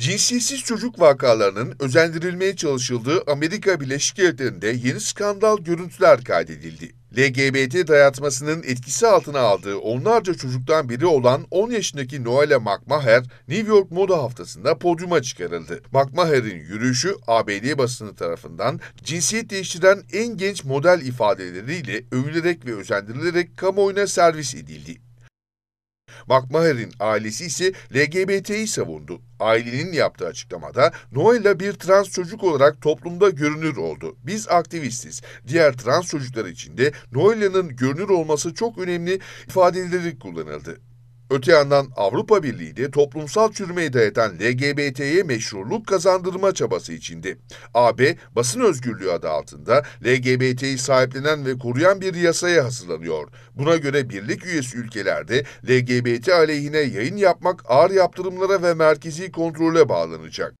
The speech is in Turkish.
Cinsiyetsiz çocuk vakalarının özendirilmeye çalışıldığı Amerika Birleşik Devletleri'nde yeni skandal görüntüler kaydedildi. LGBT dayatmasının etkisi altına aldığı onlarca çocuktan biri olan 10 yaşındaki Noelle McMaher, New York Moda Haftası'nda podyuma çıkarıldı. McMaher'in yürüyüşü ABD basını tarafından cinsiyet değiştiren en genç model ifadeleriyle övülerek ve özendirilerek kamuoyuna servis edildi. McMaher'in ailesi ise LGBT'yi savundu. Ailenin yaptığı açıklamada Noel'la bir trans çocuk olarak toplumda görünür oldu. Biz aktivistiz. Diğer trans çocuklar için de Noel'la'nın görünür olması çok önemli ifadeleri kullanıldı. Öte yandan Avrupa Birliği de toplumsal çürümeyi dayatan LGBT'ye meşruluk kazandırma çabası içinde. AB, basın özgürlüğü adı altında LGBT'yi sahiplenen ve koruyan bir yasaya hazırlanıyor. Buna göre birlik üyesi ülkelerde LGBT aleyhine yayın yapmak ağır yaptırımlara ve merkezi kontrole bağlanacak.